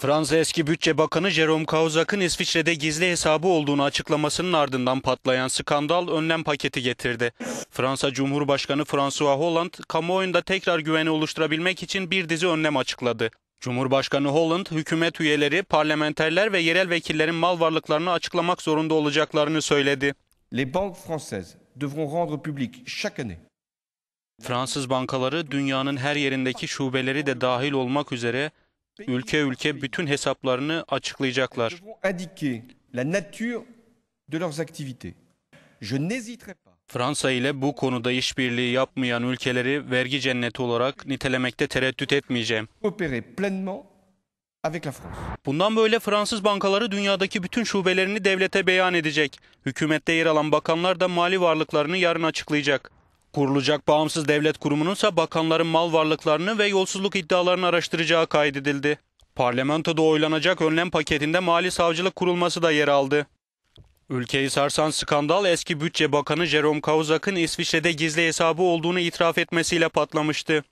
Fransa eski bütçe bakanı Jerome Kauzak'ın İsviçre'de gizli hesabı olduğunu açıklamasının ardından patlayan skandal önlem paketi getirdi. Fransa Cumhurbaşkanı François Hollande kamuoyunda tekrar güveni oluşturabilmek için bir dizi önlem açıkladı. Cumhurbaşkanı Holland, hükümet üyeleri, parlamenterler ve yerel vekillerin mal varlıklarını açıklamak zorunda olacaklarını söyledi. Les banques françaises devront rendre public chaque année Fransız bankaları dünyanın her yerindeki şubeleri de dahil olmak üzere ülke ülke bütün hesaplarını açıklayacaklar. Fransa ile bu konuda işbirliği yapmayan ülkeleri vergi cenneti olarak nitelemekte tereddüt etmeyeceğim. Bundan böyle Fransız bankaları dünyadaki bütün şubelerini devlete beyan edecek. Hükümette yer alan bakanlar da mali varlıklarını yarın açıklayacak. Kurulacak bağımsız devlet kurumunun ise bakanların mal varlıklarını ve yolsuzluk iddialarını araştıracağı kaydedildi. Parlamentoda oylanacak önlem paketinde mali savcılık kurulması da yer aldı. Ülkeyi sarsan skandal eski bütçe bakanı Jerome Kavuzak'ın İsviçre'de gizli hesabı olduğunu itiraf etmesiyle patlamıştı.